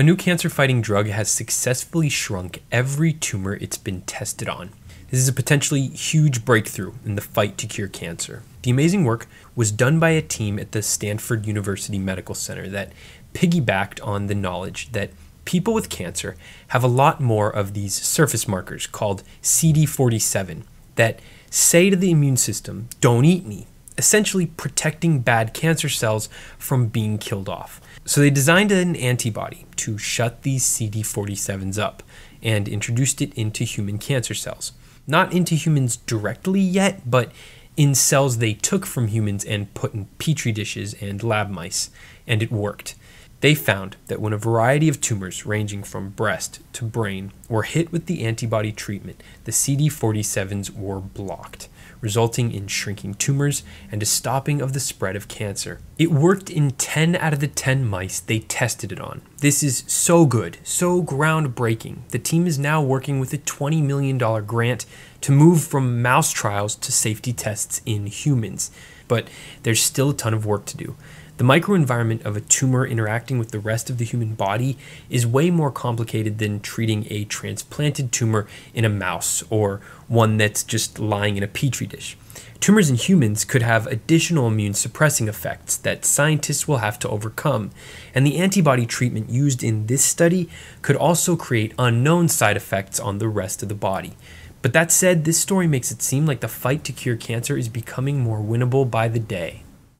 A new cancer fighting drug has successfully shrunk every tumor it's been tested on. This is a potentially huge breakthrough in the fight to cure cancer. The amazing work was done by a team at the Stanford University Medical Center that piggybacked on the knowledge that people with cancer have a lot more of these surface markers called CD47 that say to the immune system, Don't eat me, essentially protecting bad cancer cells from being killed off. So they designed an antibody to shut these CD47s up and introduced it into human cancer cells. Not into humans directly yet, but in cells they took from humans and put in petri dishes and lab mice, and it worked. They found that when a variety of tumors ranging from breast to brain were hit with the antibody treatment, the CD47s were blocked, resulting in shrinking tumors and a stopping of the spread of cancer. It worked in 10 out of the 10 mice they tested it on. This is so good, so groundbreaking. The team is now working with a $20 million grant to move from mouse trials to safety tests in humans, but there's still a ton of work to do. The microenvironment of a tumor interacting with the rest of the human body is way more complicated than treating a transplanted tumor in a mouse or one that's just lying in a petri dish. Tumors in humans could have additional immune suppressing effects that scientists will have to overcome, and the antibody treatment used in this study could also create unknown side effects on the rest of the body. But that said, this story makes it seem like the fight to cure cancer is becoming more winnable by the day.